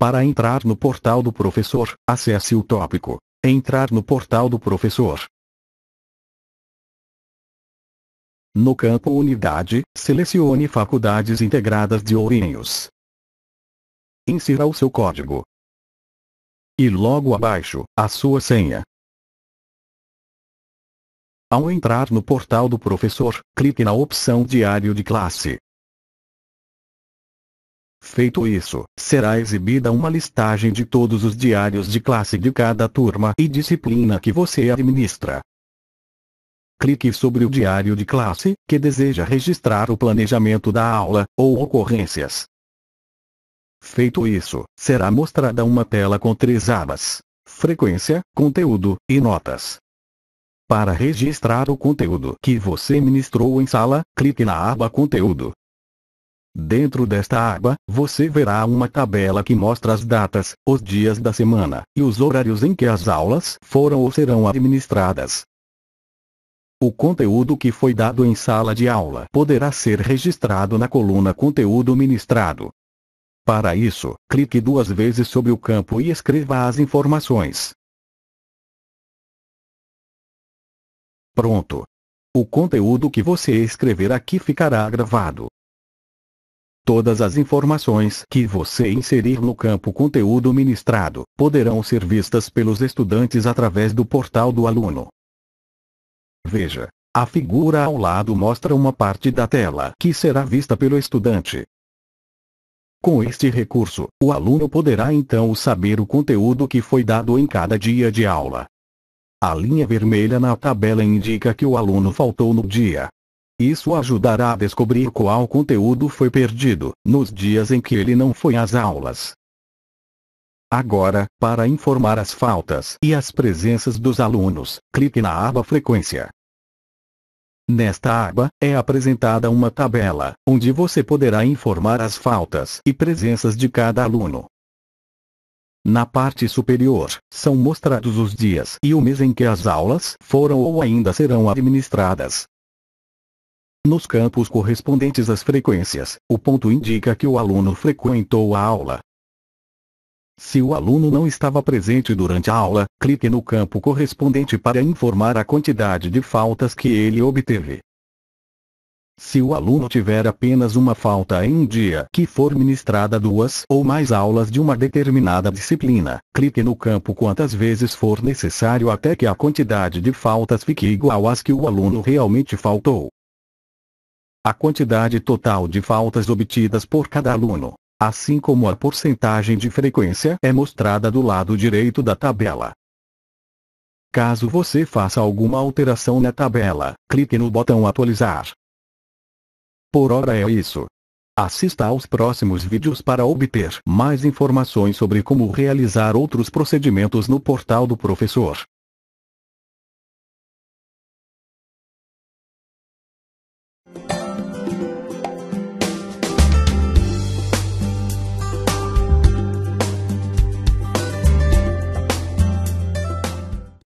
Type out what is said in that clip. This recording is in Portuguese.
Para entrar no portal do professor, acesse o tópico Entrar no portal do professor. No campo Unidade, selecione Faculdades Integradas de Ourinhos. Insira o seu código. E logo abaixo, a sua senha. Ao entrar no portal do professor, clique na opção Diário de classe. Feito isso, será exibida uma listagem de todos os diários de classe de cada turma e disciplina que você administra. Clique sobre o diário de classe, que deseja registrar o planejamento da aula, ou ocorrências. Feito isso, será mostrada uma tela com três abas: Frequência, Conteúdo e Notas. Para registrar o conteúdo que você ministrou em sala, clique na aba Conteúdo. Dentro desta aba, você verá uma tabela que mostra as datas, os dias da semana e os horários em que as aulas foram ou serão administradas. O conteúdo que foi dado em sala de aula poderá ser registrado na coluna Conteúdo Ministrado. Para isso, clique duas vezes sobre o campo e escreva as informações. Pronto. O conteúdo que você escrever aqui ficará gravado. Todas as informações que você inserir no campo conteúdo ministrado poderão ser vistas pelos estudantes através do portal do aluno. Veja, a figura ao lado mostra uma parte da tela que será vista pelo estudante. Com este recurso, o aluno poderá então saber o conteúdo que foi dado em cada dia de aula. A linha vermelha na tabela indica que o aluno faltou no dia, isso ajudará a descobrir qual conteúdo foi perdido nos dias em que ele não foi às aulas. Agora, para informar as faltas e as presenças dos alunos, clique na aba Frequência. Nesta aba, é apresentada uma tabela, onde você poderá informar as faltas e presenças de cada aluno. Na parte superior, são mostrados os dias e o mês em que as aulas foram ou ainda serão administradas. Nos campos correspondentes às frequências, o ponto indica que o aluno frequentou a aula. Se o aluno não estava presente durante a aula, clique no campo correspondente para informar a quantidade de faltas que ele obteve. Se o aluno tiver apenas uma falta em um dia que for ministrada duas ou mais aulas de uma determinada disciplina, clique no campo quantas vezes for necessário até que a quantidade de faltas fique igual às que o aluno realmente faltou a quantidade total de faltas obtidas por cada aluno, assim como a porcentagem de frequência é mostrada do lado direito da tabela. Caso você faça alguma alteração na tabela, clique no botão Atualizar. Por hora é isso. Assista aos próximos vídeos para obter mais informações sobre como realizar outros procedimentos no portal do professor.